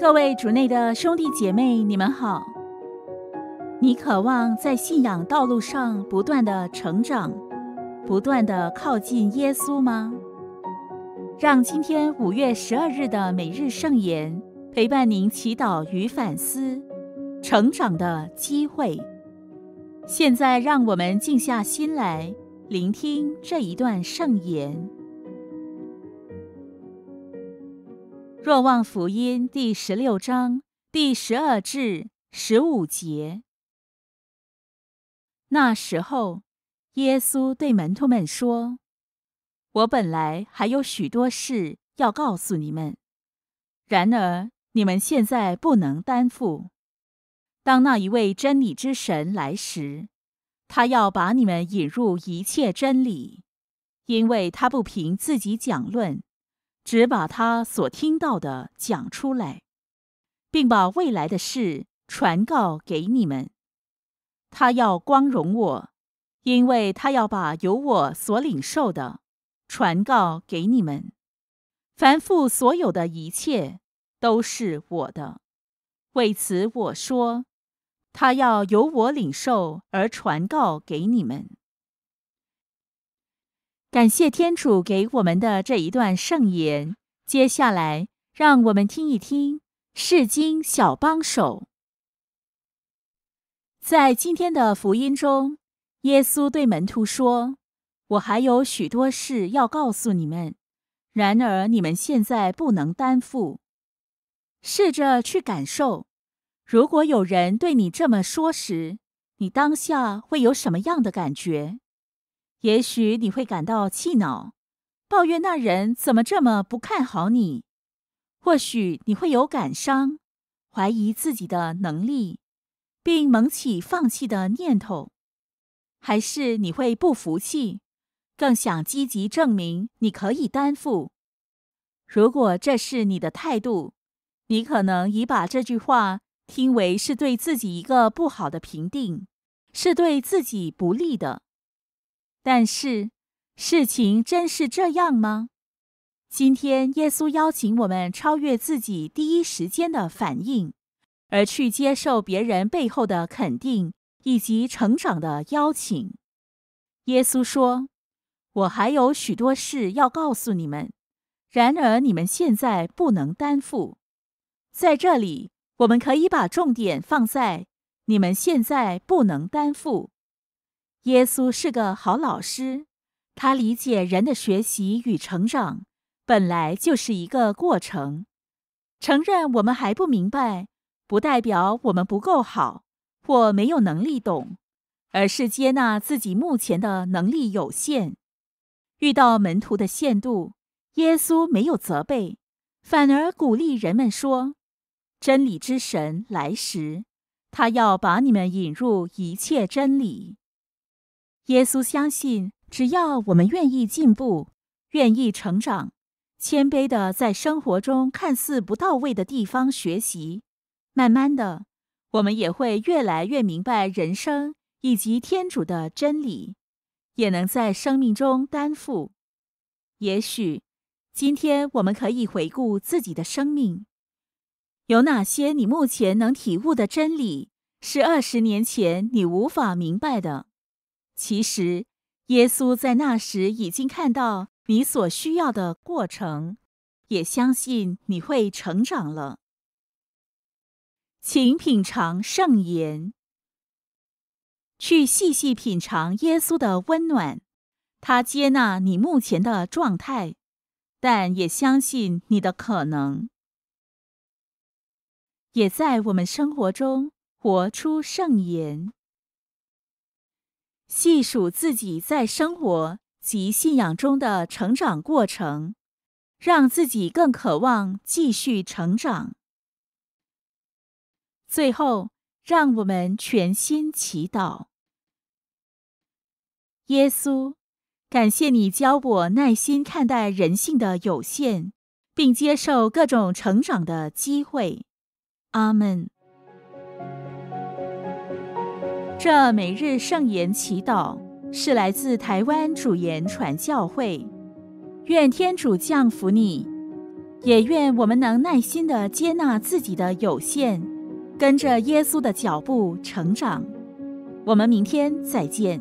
各位主内的兄弟姐妹，你们好。你渴望在信仰道路上不断的成长，不断的靠近耶稣吗？让今天五月十二日的每日圣言陪伴您祈祷与反思，成长的机会。现在，让我们静下心来聆听这一段圣言。若望福音第十六章第十二至十五节。那时候，耶稣对门徒们说：“我本来还有许多事要告诉你们，然而你们现在不能担负。当那一位真理之神来时，他要把你们引入一切真理，因为他不凭自己讲论。”只把他所听到的讲出来，并把未来的事传告给你们。他要光荣我，因为他要把由我所领受的传告给你们。凡父所有的一切都是我的，为此我说，他要由我领受而传告给你们。感谢天主给我们的这一段圣言。接下来，让我们听一听《世经小帮手》。在今天的福音中，耶稣对门徒说：“我还有许多事要告诉你们，然而你们现在不能担负。试着去感受，如果有人对你这么说时，你当下会有什么样的感觉？”也许你会感到气恼，抱怨那人怎么这么不看好你；或许你会有感伤，怀疑自己的能力，并萌起放弃的念头；还是你会不服气，更想积极证明你可以担负。如果这是你的态度，你可能已把这句话听为是对自己一个不好的评定，是对自己不利的。但是，事情真是这样吗？今天，耶稣邀请我们超越自己第一时间的反应，而去接受别人背后的肯定以及成长的邀请。耶稣说：“我还有许多事要告诉你们，然而你们现在不能担负。”在这里，我们可以把重点放在你们现在不能担负。耶稣是个好老师，他理解人的学习与成长本来就是一个过程。承认我们还不明白，不代表我们不够好或没有能力懂，而是接纳自己目前的能力有限，遇到门徒的限度。耶稣没有责备，反而鼓励人们说：“真理之神来时，他要把你们引入一切真理。”耶稣相信，只要我们愿意进步，愿意成长，谦卑的在生活中看似不到位的地方学习，慢慢的，我们也会越来越明白人生以及天主的真理，也能在生命中担负。也许，今天我们可以回顾自己的生命，有哪些你目前能体悟的真理，是二十年前你无法明白的。其实，耶稣在那时已经看到你所需要的过程，也相信你会成长了。请品尝圣言，去细细品尝耶稣的温暖。他接纳你目前的状态，但也相信你的可能。也在我们生活中活出圣言。细数自己在生活及信仰中的成长过程，让自己更渴望继续成长。最后，让我们全心祈祷：耶稣，感谢你教我耐心看待人性的有限，并接受各种成长的机会。阿门。这每日圣言祈祷是来自台湾主言传教会，愿天主降福你，也愿我们能耐心的接纳自己的有限，跟着耶稣的脚步成长。我们明天再见。